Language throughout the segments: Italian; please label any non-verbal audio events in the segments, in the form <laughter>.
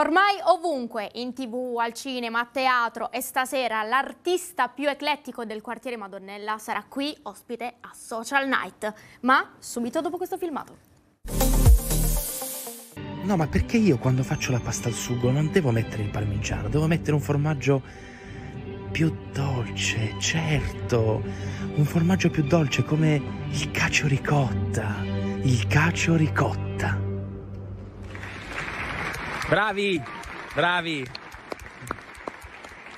ormai ovunque, in tv, al cinema, a teatro e stasera l'artista più eclettico del quartiere Madonnella sarà qui ospite a Social Night, ma subito dopo questo filmato. No, ma perché io quando faccio la pasta al sugo non devo mettere il parmigiano, devo mettere un formaggio più dolce, certo, un formaggio più dolce come il cacio ricotta, il cacio ricotta. Bravi, bravi.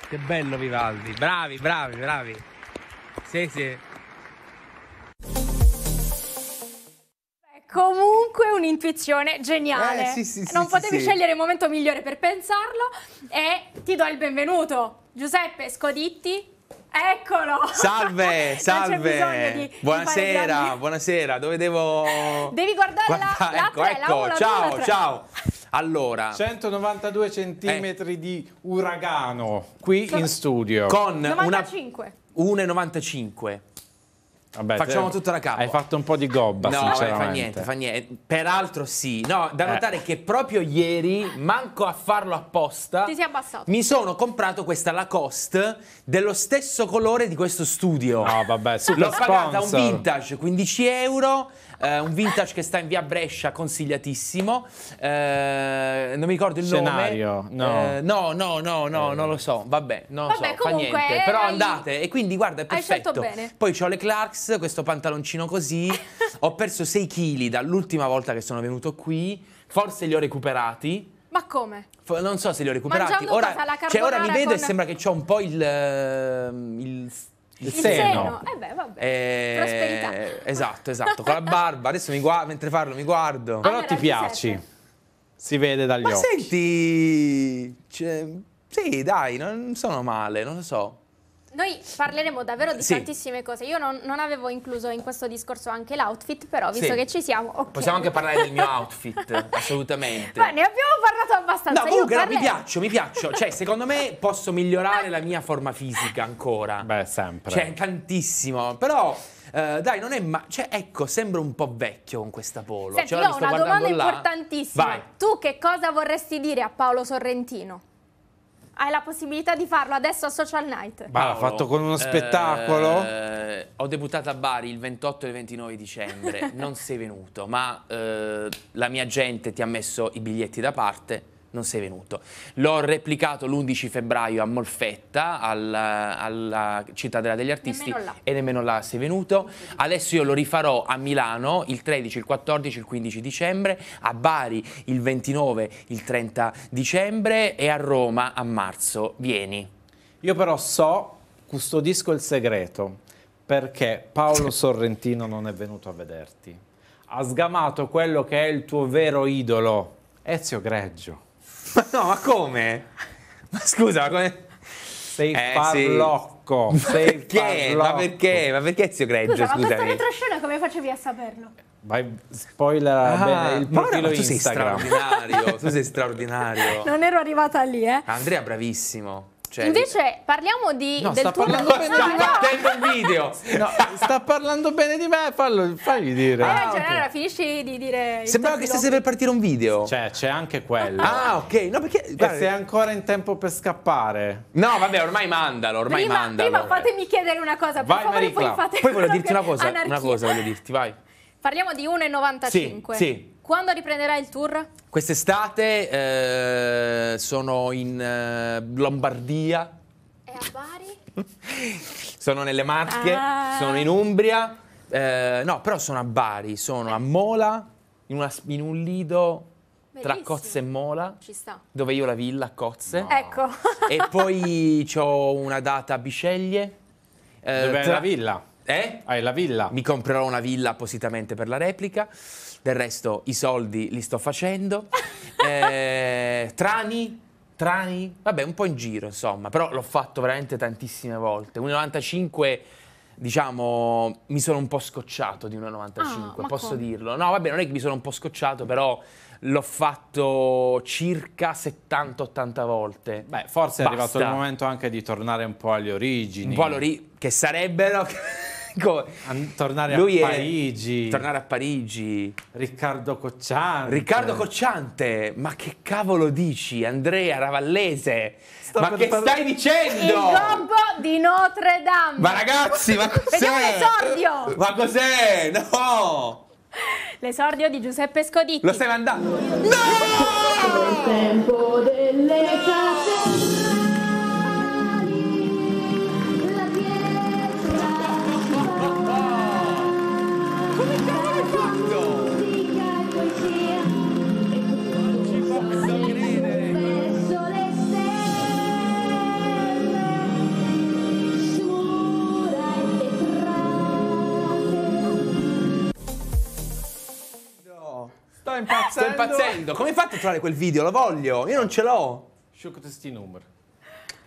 Che bello Vivaldi. Bravi, bravi, bravi. Sì, sì. Comunque un'intuizione geniale. Eh, sì, sì, non sì, potevi scegliere il momento migliore per pensarlo e ti do il benvenuto. Giuseppe Scoditti, Eccolo! Salve, <laughs> salve! Di, buonasera, di buonasera, dove devo... Devi guardare Guarda, ecco, ecco. la, la ecco, 3, ecco. La 1, ciao, ciao! Allora, 192 centimetri eh. di uragano qui in studio. Con 95. 1,95. Vabbè, Facciamo tutta la capa. Hai fatto un po' di gobba, no, eh, sinceramente. fa niente, fa niente. Peraltro sì. No, da eh. notare eh. che proprio ieri, manco a farlo apposta, Ti sei abbassato. mi sono comprato questa Lacoste dello stesso colore di questo studio. No, vabbè, super L'ho sponsor. pagata un vintage, 15 euro, eh, un vintage che sta in via Brescia, consigliatissimo. Eh, non mi ricordo il Scenario, nome. Eh, no. no, no, no, no, eh. non lo so. Vabbè, non Vabbè, so, fa niente. Eh, Però hai... andate e quindi guarda, è perfetto. Poi ho le Clarks, questo pantaloncino così. <laughs> ho perso 6 kg dall'ultima volta che sono venuto qui. Forse li ho recuperati. Ma come? non so se li ho recuperati. Mangiando ora, cioè, ora mi vedo con... e sembra che ho un po' il, ehm, il il, il seno. seno. Eh beh, vabbè. Eh, Esatto, <laughs> esatto. Con la barba. Adesso mi guardo, mentre parlo mi guardo. Però ti piaci. Serve. Si vede dagli Ma occhi. senti... Cioè, sì, dai, non sono male, non lo so. Noi parleremo davvero di sì. tantissime cose. Io non, non, avevo incluso in questo discorso anche l'outfit, però visto sì. che ci siamo. Okay. Possiamo anche parlare del mio outfit, <laughs> assolutamente. Beh, ne abbiamo parlato abbastanza. No, comunque parleremo... mi piaccio, mi piaccio. Cioè, <laughs> secondo me posso migliorare la mia forma fisica ancora. Beh, sempre. Cioè, tantissimo. Però. Uh, dai, non è ma... Cioè, ecco, sembra un po' vecchio con questa polo. Senti, cioè, io ho una domanda là. importantissima. Vai. Tu che cosa vorresti dire a Paolo Sorrentino? Hai la possibilità di farlo adesso a Social Night. Ma l'ha fatto con uno eh, spettacolo? Eh, ho debuttato a Bari il 28 e il 29 dicembre, <laughs> non sei venuto, ma eh, la mia gente ti ha messo i biglietti da parte non sei venuto. L'ho replicato l'11 febbraio a Molfetta, alla, alla Cittadella degli Artisti, nemmeno e nemmeno là sei venuto. Adesso io lo rifarò a Milano il 13, il 14, il 15 dicembre, a Bari il 29, il 30 dicembre e a Roma a marzo. Vieni. Io però so, custodisco il segreto, perché Paolo <laughs> Sorrentino non è venuto a vederti. Ha sgamato quello che è il tuo vero idolo, Ezio Greggio no, ma come? Ma scusa, ma come? Sei eh, farlocco. Sì. Sei perché? Farlocco. Ma perché? Ma perché zio Greggio? Scusa, scusami. ma questa retroscena come facevi a saperlo? Vai, spoiler ah, bene il profilo tu Instagram. Sei straordinario, tu sei straordinario. Non ero arrivata lì, eh. Andrea bravissimo. Cioè, Invece parliamo di, no, del tuo parlando bene di me. No. video. No, sta parlando bene di me, fallo, fagli dire. Ah, ah okay. allora, finisci di dire Sembrava che stesse per partire un video. Cioè, c'è anche quello. Ah, ok. No, perché guarda, sei ancora in tempo per scappare. No, vabbè, ormai mandalo, ormai prima, mandalo. Prima fatemi chiedere una cosa, per vai, favore, poi fate Poi voglio dirti una cosa, anarchia. una cosa voglio dirti, vai. Parliamo di 1,95. Sì, sì. Quando riprenderai il tour? Quest'estate eh, sono in eh, Lombardia. E a Bari? <laughs> sono nelle Marche, ah. sono in Umbria. Eh, no, però sono a Bari, sono a Mola, in, una, in un lido Bellissimo. tra Cozze e Mola, Ci sta. dove io ho la villa a Cozze. No. Ecco. <laughs> e poi ho una data a Biceglie. Eh, dove tra... la villa? Eh? Hai ah, la villa? Mi comprerò una villa appositamente per la replica del resto i soldi li sto facendo. <laughs> eh, trani, trani, vabbè un po' in giro insomma, però l'ho fatto veramente tantissime volte. 1,95 diciamo, mi sono un po' scocciato di 1,95, ah, posso come? dirlo. No, vabbè, non è che mi sono un po' scocciato, però l'ho fatto circa 70-80 volte. Beh, forse Basta. è arrivato il momento anche di tornare un po' alle origini. Un po' all'origine, che sarebbero... <laughs> Come? Tornare Lui a Parigi. È... Tornare a Parigi. Riccardo Cocciante. Riccardo Cocciante, ma che cavolo dici? Andrea Ravallese, Sto ma che parlare... stai dicendo? Il gobbo di Notre Dame. Ma ragazzi, ma cos'è? l'esordio. Ma cos'è? No! L'esordio di Giuseppe Scoditti. Lo stai mandando? No! Il tempo delle case. Sto impazzendo. Sto impazzendo. Come hai fatto a trovare quel video? Lo voglio. Io non ce l'ho. testi numero.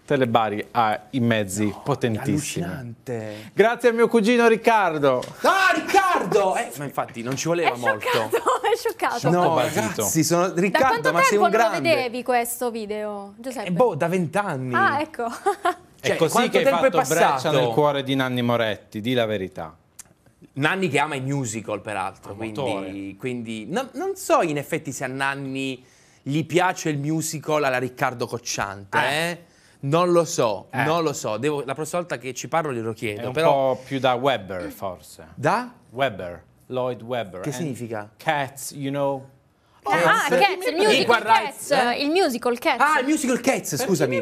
Telebari ha i mezzi no, potentissimi. Allucinante. Grazie al mio cugino Riccardo. Ah, Riccardo! Eh, ma infatti non ci voleva è molto. Scioccato, <laughs> è scioccato. No, ragazzi, sono Riccardo, ma sei un grande. Da quanto vedevi questo video, Giuseppe? Eh, boh, da vent'anni. Ah, ecco. <laughs> cioè, è così che hai fatto è passato? breccia nel cuore di Nanni Moretti, di la verità. Nanni che ama i musical, peraltro. Quindi, quindi no, non so in effetti se a Nanni gli piace il musical alla Riccardo Cocciante. Eh. eh? Non lo so, eh. non lo so. Devo, la prossima volta che ci parlo glielo chiedo. È un però... po' più da Weber, forse. Da? Weber. Lloyd Webber. Che significa? Cats, you know, Ah, Cats, il musical eh, Cats, eh? eh? il musical Cats. Ah, il musical Cats, scusami.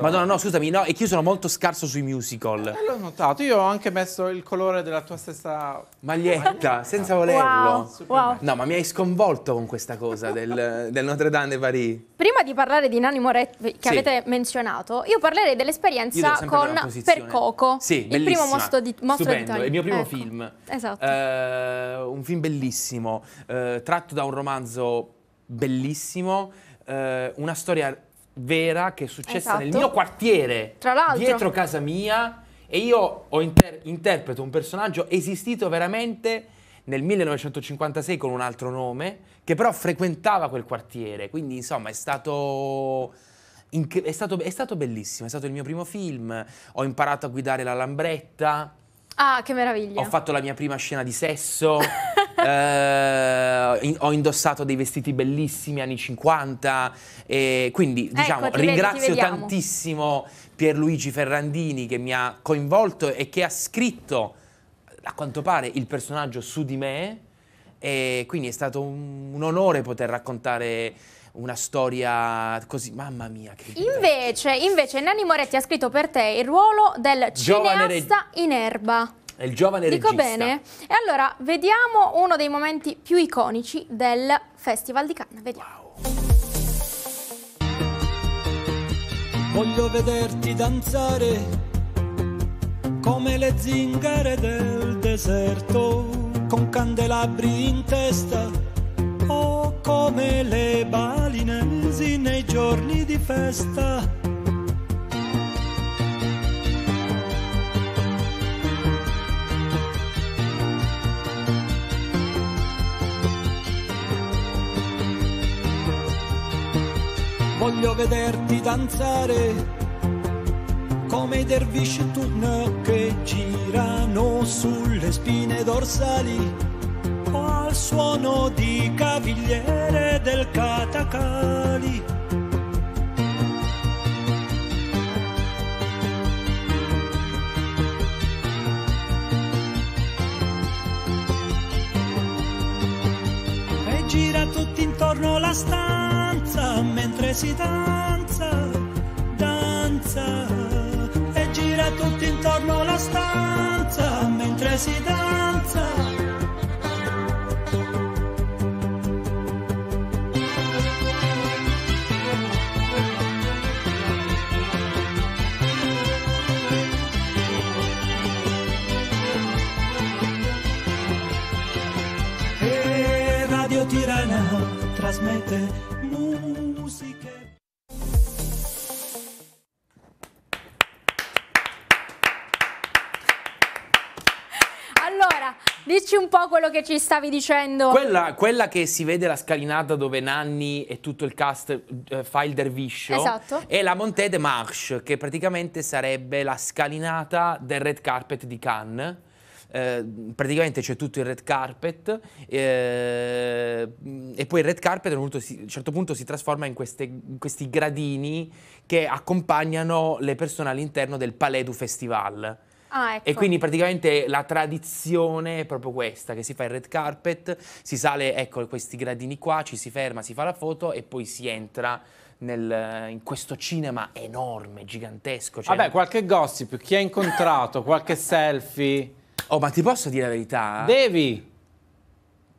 Madonna, no, scusami, no, è che io sono molto scarso sui musical. Eh, l'ho notato, io ho anche messo il colore della tua stessa maglietta, senza volerlo. Wow. wow. No, ma mi hai sconvolto con questa cosa del, del Notre Dame de Paris. Prima di parlare di Nani Moret che sì. avete menzionato, io parlerei dell'esperienza con Per Coco. Sì, il primo mostro di mostro Stupendo, di Tony. il mio primo ecco. film. Esatto. Uh, un film bellissimo, uh, tratto da un romanzo bellissimo, eh, una storia vera che è successa esatto. nel mio quartiere, Tra l'altro. dietro casa mia, e io inter- interpreto un personaggio esistito veramente nel 1956 con un altro nome, che però frequentava quel quartiere, quindi insomma è stato... è, stato, è stato bellissimo, è stato il mio primo film, ho imparato a guidare la Lambretta, Ah, che meraviglia! Ho fatto la mia prima scena di sesso. <laughs> eh, in, ho indossato dei vestiti bellissimi anni 50, eh, quindi ecco, diciamo ecco, ringrazio vedi, tantissimo Pierluigi Ferrandini che mi ha coinvolto e che ha scritto a quanto pare il personaggio su di me e quindi è stato un, un onore poter raccontare una storia così, mamma mia. Che invece, invece Nanni Moretti ha scritto per te il ruolo del Giovane cineasta in erba. È il giovane Dico bene. E allora vediamo uno dei momenti più iconici del Festival di Cannes. Vediamo. Wow. Voglio vederti danzare come le zingare del deserto, con candelabri in testa o come le balinesi nei giorni di festa voglio vederti danzare come i dervisci tun che girano sulle spine dorsali al suono di cavigliere del catacali. E gira tutti intorno la stanza danza mentre si danza, danza e gira tutto intorno alla stanza mentre si danza. Radio Tirana trasmette musiche. Allora, dici un po' quello che ci stavi dicendo. Quella, quella che si vede la scalinata dove Nanni e tutto il cast eh, fa il derviscio esatto. è la Montée de Marche, che praticamente sarebbe la scalinata del red carpet di Cannes Ehm, praticamente c'è tutto il red carpet eh, e poi il red carpet a un certo punto si trasforma in, queste, in questi gradini che accompagnano le persone all'interno del Palais du Festival. Ah, ecco. E quindi praticamente la tradizione è proprio questa, che si fa il red carpet, si sale, ecco, questi gradini qua, ci si ferma, si fa la foto e poi si entra nel, in questo cinema enorme, gigantesco. Cioè Vabbè, qualche gossip, chi ha incontrato, qualche <laughs> selfie... Oh, ma ti posso dire la verità? Devi.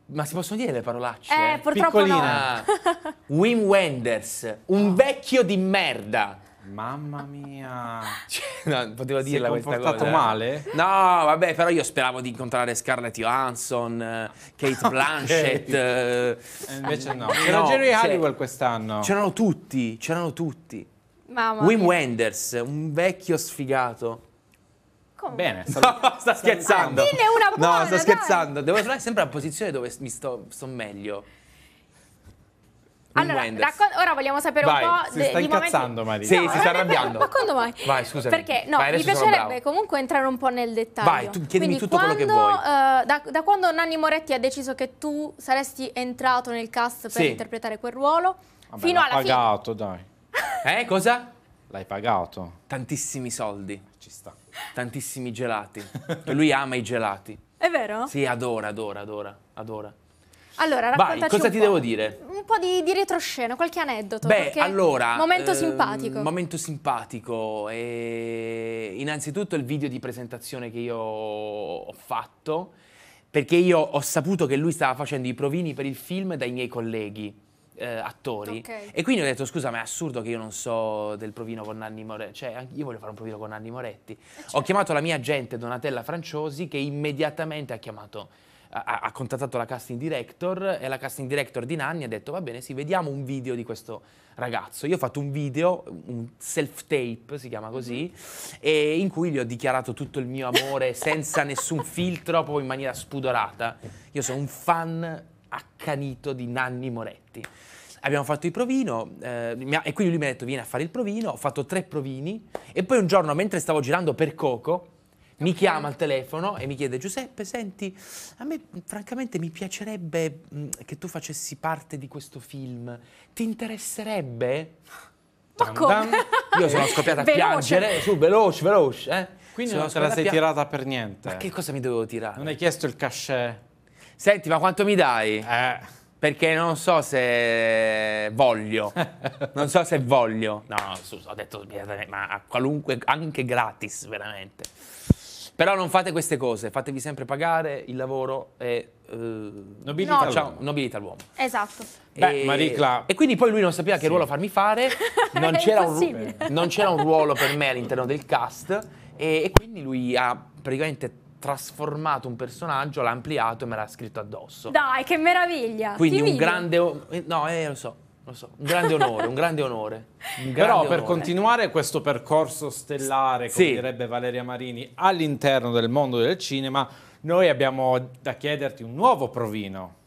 Ma si possono dire le parolacce? Eh, purtroppo Piccolina. no. <laughs> Wim Wenders, un vecchio di merda. Mamma mia. Cioè, no, potevo si dirla questa cosa. Si male? No, vabbè, però io speravo di incontrare Scarlett Johansson, eh, Kate <laughs> Blanchett. e eh. eh, invece no. C'era no, Jerry cioè, Halliwell quest'anno. C'erano tutti, c'erano tutti. Mamma Wim mia. Wenders, un vecchio sfigato. Come? Bene. no, sta scherzando. Ah, dille una buona, No, sto scherzando. Devo trovare sempre la posizione dove mi sto, sto meglio. Allora, raccon- ora vogliamo sapere Vai, un po' Si de- sta di incazzando momenti... Maria. Sì, si sta arrabbiando. Ma quando mai? Vai, scusa. Perché no, Vai, mi piacerebbe comunque entrare un po' nel dettaglio. Vai, tu chiedimi Quindi tutto quello che vuoi. eh, da, da quando Nanni Moretti ha deciso che tu saresti entrato nel cast per Sì. interpretare quel ruolo, Vabbè, fino l'ha alla fine... pagato, dai. <laughs> Eh, cosa? L'hai pagato. Tantissimi soldi. Ci sta tantissimi gelati. <laughs> E Lui ama i gelati. È vero? Sì, adora, adora, adora, adora. Allora, raccontaci Vai, cosa ti po'. devo dire? Un po' di, di retroscena, qualche aneddoto. Beh, allora... Momento ehm, simpatico. Momento simpatico. E innanzitutto il video di presentazione che io ho fatto, perché io ho saputo che lui stava facendo i provini per il film dai miei colleghi eh, attori. Okay. E quindi ho detto: scusa, ma è assurdo che io non so del provino con Nanni Moretti. Cioè, io voglio fare un provino con Nanni Moretti. Eh, certo. Ho chiamato la mia agente Donatella Franciosi, che immediatamente ha chiamato. Ha, ha contattato la casting director e la casting director di Nanni ha detto va bene sì vediamo un video di questo ragazzo io ho fatto un video un self tape si chiama così mm-hmm. in cui gli ho dichiarato tutto il mio amore senza nessun <laughs> filtro proprio in maniera spudorata io sono un fan accanito di Nanni Moretti. Abbiamo fatto il provino eh, e quindi lui mi ha detto vieni a fare il provino, ho fatto tre provini e poi un giorno mentre stavo girando per Coco mi chiama al telefono e mi chiede Giuseppe, senti, a me francamente mi piacerebbe mm, che tu facessi parte di questo film, ti interesserebbe? Ma come? Io sono scoppiata a <laughs> piangere, su, veloce, veloce. Eh? Quindi sono non te la sei tirata per niente. Ma che cosa mi dovevo tirare? Non hai chiesto il cachet. Senti, ma quanto mi dai? Eh. Perché non so se voglio. non so se voglio. No, no, su, ho detto ma a qualunque, anche gratis, veramente. Però non fate queste cose, fatevi sempre pagare il lavoro e eh, nobilita, no. l'uomo. nobilita l'uomo. Esatto. Beh, e, Maricla... e quindi poi lui non sapeva sì. che ruolo farmi fare, <laughs> non, c'era un, non, c'era un, ruolo per me all'interno del cast e, e quindi lui ha praticamente trasformato un personaggio, l'ha ampliato e me l'ha scritto addosso. Dai, che meraviglia! Quindi Ti un vidi? grande... Eh, no, eh, lo so. Lo so, un grande onore, un grande onore. Un grande Però per onore. continuare questo percorso stellare, come sì. direbbe Valeria Marini, all'interno del mondo del cinema, noi abbiamo da chiederti un nuovo provino.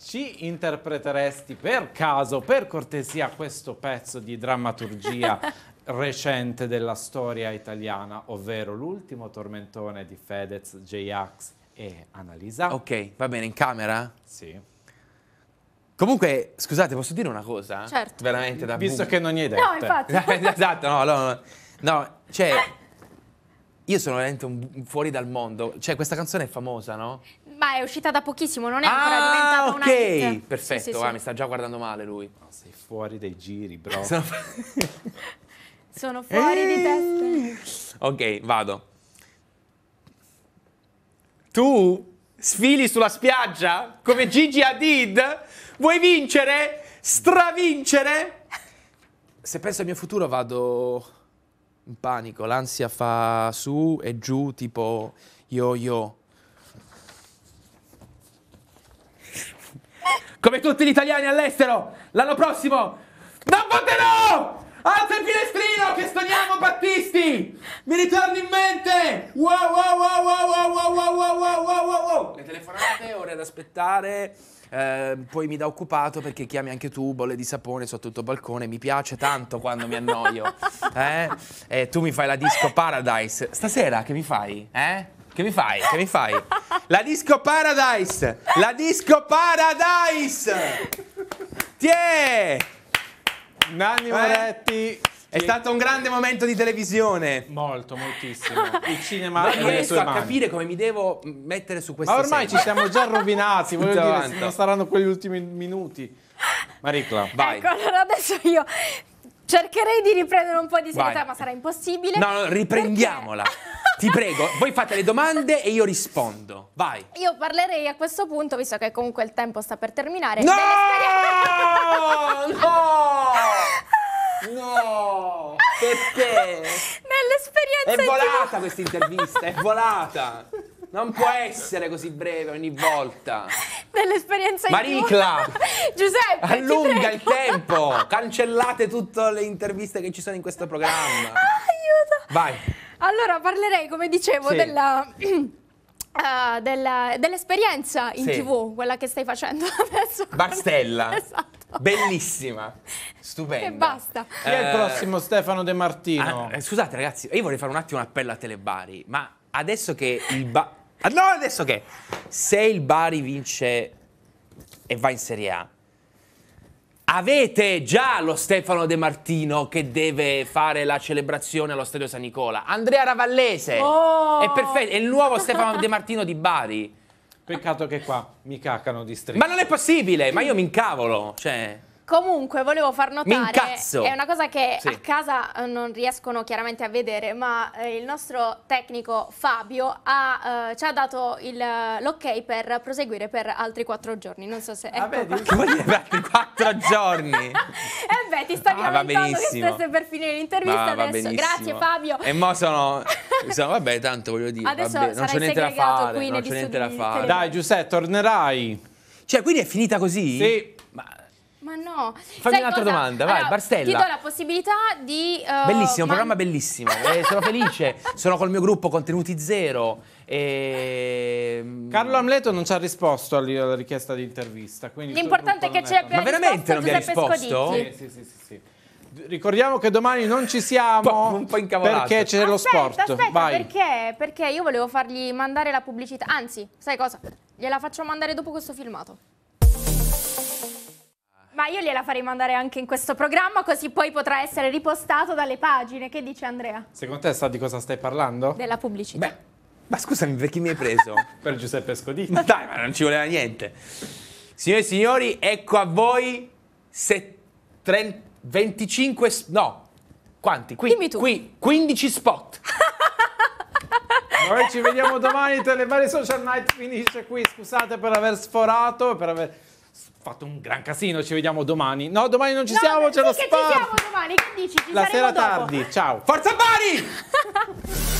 Ci interpreteresti per caso, per cortesia, questo pezzo di drammaturgia <laughs> recente della storia italiana, ovvero l'ultimo tormentone di Fedez, J-Ax e Analisa. Ok, va bene, in camera? Sì. Comunque, scusate, posso dire una cosa? Certo. Veramente da Visto che non gli hai detto. No, infatti. <laughs> esatto, no, no, no. No, cioè, io sono veramente fuori dal mondo. Cioè, questa canzone è famosa, no? Ma è uscita da pochissimo, non è ancora ah, diventata okay. una hit. perfetto, sì, sì, ah, mi sta già guardando male lui. No, sei fuori dai giri, bro. Sono... <laughs> Sono fuori Eeeh. di testa. Eh. Ok, vado. Tu sfili sulla spiaggia come Gigi Hadid? Vuoi vincere? Stravincere? Se penso al mio futuro vado in panico, l'ansia fa su e giù tipo yo-yo. Come tutti gli italiani all'estero, l'anno prossimo non voterò! Alza il finestrino che stoniamo Battisti! Mi ritorno in mente! Wow wow wow wow wow wow wow wow wow wow wow! Le telefonate, ore ad aspettare, eh, poi mi da occupato perché chiami anche tu bolle di sapone sotto il balcone, mi piace tanto quando mi annoio, eh? E tu mi fai la disco Paradise, stasera che mi fai? Eh? Che mi fai? Che mi fai? La disco Paradise! La disco Paradise! Tiè! Nanni eh? Moretti. È stato un grande momento di televisione. Molto, moltissimo. <laughs> Il cinema Ma non riesco a mani. capire come mi devo mettere su questa Ma ormai serie. ci siamo già rovinati, <laughs> voglio Davanti. dire, non saranno quegli ultimi minuti. Maricla, ecco, vai. Ecco, allora adesso io cercherei di riprendere un po' di serietà, vai. ma sarà impossibile. No, no riprendiamola. Perché... Ti prego, voi fate le domande e io rispondo. Vai. Io parlerei a questo punto, visto che comunque il tempo sta per terminare. No! No! No! Perché? Nell'esperienza È volata che... <laughs> questa intervista, è volata. Non può essere così breve ogni volta. Dell'esperienza Maricla! <laughs> Giuseppe! Allunga il tempo! Cancellate tutte le interviste che ci sono in questo programma. aiuto! Vai! Allora parlerei, come dicevo, sì. della... Uh, <clears throat> dell'esperienza in sì. tv, quella che stai facendo <laughs> adesso. Bastella. Esatto. Bellissima, stupenda. E basta. Chi eh, è il eh, prossimo Stefano De Martino? Ah, eh, scusate ragazzi, io vorrei fare un attimo un appello a Telebari, ma adesso che il Bari... Ah, no, adesso che... Se il Bari vince e va in Serie A, Avete già lo Stefano De Martino che deve fare la celebrazione allo Stadio San Nicola. Andrea Ravallese oh! è perfetto, è il nuovo <laughs> Stefano De Martino di Bari. Peccato che qua mi cacano di strisce. Ma non è possibile, ma io mi incavolo, cioè... Comunque, volevo far notare, è una cosa che sì. a casa eh, non riescono chiaramente a vedere, ma eh, il nostro tecnico Fabio ha, eh, ci ha dato eh, l'ok per proseguire per altri quattro giorni. Non so se... Ah, ecco Vabbè, qua. che <laughs> vuol dire altri quattro giorni? eh beh, ti stavi ah, lamentando che stesse per finire l'intervista adesso. Benissimo. Grazie Fabio. E mo sono... <laughs> sono vabbè, tanto voglio dire, adesso vabbè, non c'è niente da fare. non c'è niente da fare. Dai Giuseppe, tornerai. Cioè, quindi è finita così? Sì. Ma no. Fammi un'altra domanda, vai, allora, Barstella. Ti do la possibilità di... Uh, bellissimo, man... programma bellissimo. eh, sono felice, sono col mio gruppo Contenuti Zero. E... Mm, Carlo Amleto non ci ha risposto alla richiesta di intervista. L'importante è che ce l'abbia risposto. Ma veramente non mi ha risposto? Sì, sì, sì, sì, Ricordiamo che domani non ci siamo un po perché c'è lo sport. Aspetta, Vai. perché? Perché io volevo fargli mandare la pubblicità. Anzi, sai cosa? Gliela faccio mandare dopo questo filmato. Ma io gliela farei mandare anche in questo programma così poi potrà essere ripostato dalle pagine. Che dice Andrea? Secondo te sa di cosa stai parlando? Della pubblicità. Beh, ma scusami, per chi mi hai preso? <laughs> per Giuseppe Scodini. Ma dai, ma non ci voleva niente. Signore e signori, ecco a voi se 30, 25, no, quanti? Qui, Dimmi tu. Qui, 15 spot. <laughs> Noi ci vediamo domani, Televare Social Night finisce qui, scusate per aver sforato, per aver fatto un gran casino, ci vediamo domani. No, domani non ci no, siamo, c'è lo spazio. Ci siamo domani, che dici? Ci La sera dopo. tardi, ciao. Forza Bari! <laughs>